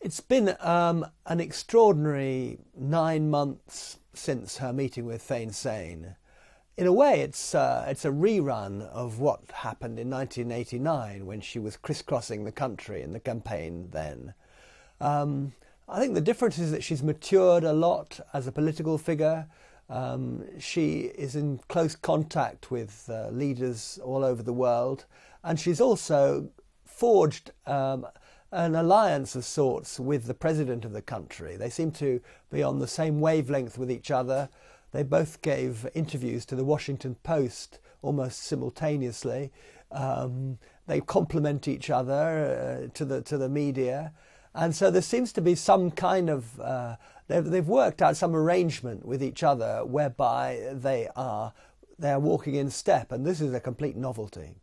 It's been um, an extraordinary nine months since her meeting with Thein Sein. In a way, it's, uh, it's a rerun of what happened in 1989 when she was crisscrossing the country in the campaign then. Um, I think the difference is that she's matured a lot as a political figure. Um, she is in close contact with uh, leaders all over the world, and she's also forged um, an alliance of sorts with the president of the country. They seem to be on the same wavelength with each other. They both gave interviews to the Washington Post almost simultaneously. Um, they complement each other uh, to the to the media, and so there seems to be some kind of uh, they've, they've worked out some arrangement with each other whereby they are they are walking in step, and this is a complete novelty.